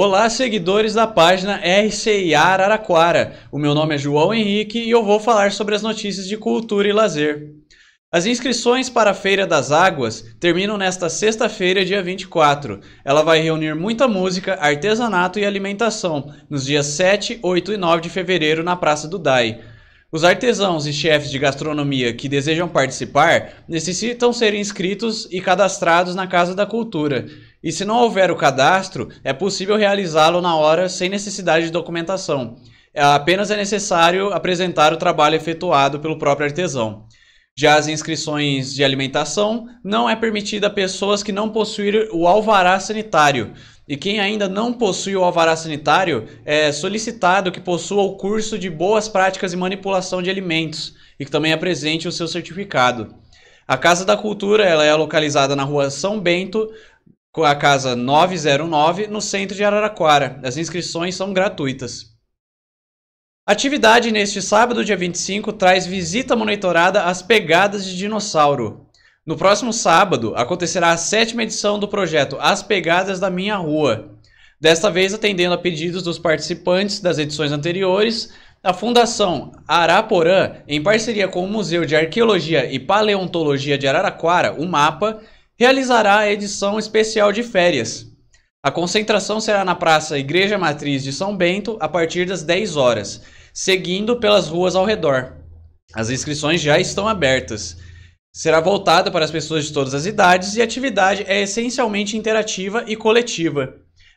Olá, seguidores da página RCIA Araraquara. O meu nome é João Henrique e eu vou falar sobre as notícias de cultura e lazer. As inscrições para a Feira das Águas terminam nesta sexta-feira, dia 24. Ela vai reunir muita música, artesanato e alimentação nos dias 7, 8 e 9 de fevereiro na Praça do DAI. Os artesãos e chefes de gastronomia que desejam participar necessitam ser inscritos e cadastrados na Casa da Cultura. E se não houver o cadastro, é possível realizá-lo na hora sem necessidade de documentação. É apenas é necessário apresentar o trabalho efetuado pelo próprio artesão. Já as inscrições de alimentação não é permitida a pessoas que não possuírem o alvará sanitário, e quem ainda não possui o alvará sanitário é solicitado que possua o curso de boas práticas e manipulação de alimentos e que também apresente o seu certificado. A Casa da Cultura ela é localizada na rua São Bento, com a casa 909, no centro de Araraquara. As inscrições são gratuitas. Atividade neste sábado, dia 25, traz visita monitorada às pegadas de dinossauro. No próximo sábado acontecerá a sétima edição do projeto As Pegadas da Minha Rua. Desta vez atendendo a pedidos dos participantes das edições anteriores, a Fundação Araporã, em parceria com o Museu de Arqueologia e Paleontologia de Araraquara, o MAPA, realizará a edição especial de férias. A concentração será na Praça Igreja Matriz de São Bento a partir das 10 horas, seguindo pelas ruas ao redor. As inscrições já estão abertas. Será voltada para as pessoas de todas as idades e a atividade é essencialmente interativa e coletiva.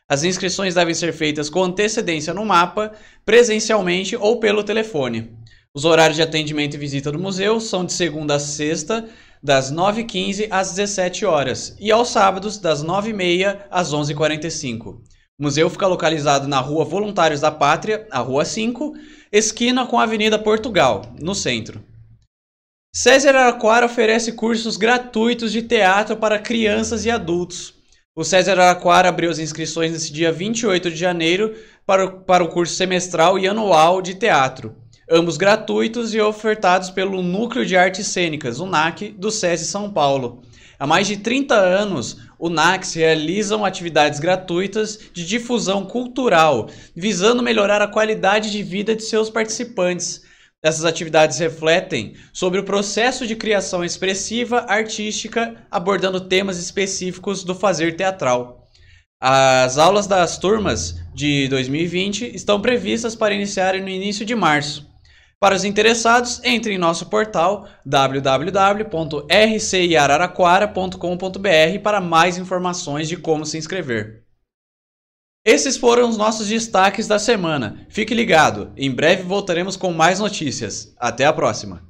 As inscrições devem ser feitas com antecedência no mapa, presencialmente ou pelo telefone. Os horários de atendimento e visita do museu são de segunda a sexta, das 9h15 às 17 horas e aos sábados, das 9h30 às 11h45. O museu fica localizado na Rua Voluntários da Pátria, a Rua 5, esquina com a Avenida Portugal, no centro. César Araquara oferece cursos gratuitos de teatro para crianças e adultos. O César Araquara abriu as inscrições nesse dia 28 de janeiro para o, para o curso semestral e anual de teatro, ambos gratuitos e ofertados pelo Núcleo de Artes Cênicas, o NAC, do SESI São Paulo. Há mais de 30 anos, o NAC realizam atividades gratuitas de difusão cultural, visando melhorar a qualidade de vida de seus participantes. Essas atividades refletem sobre o processo de criação expressiva artística, abordando temas específicos do fazer teatral. As aulas das turmas de 2020 estão previstas para iniciar no início de março. Para os interessados, entre em nosso portal www.rciararaquara.com.br para mais informações de como se inscrever. Esses foram os nossos destaques da semana. Fique ligado, em breve voltaremos com mais notícias. Até a próxima!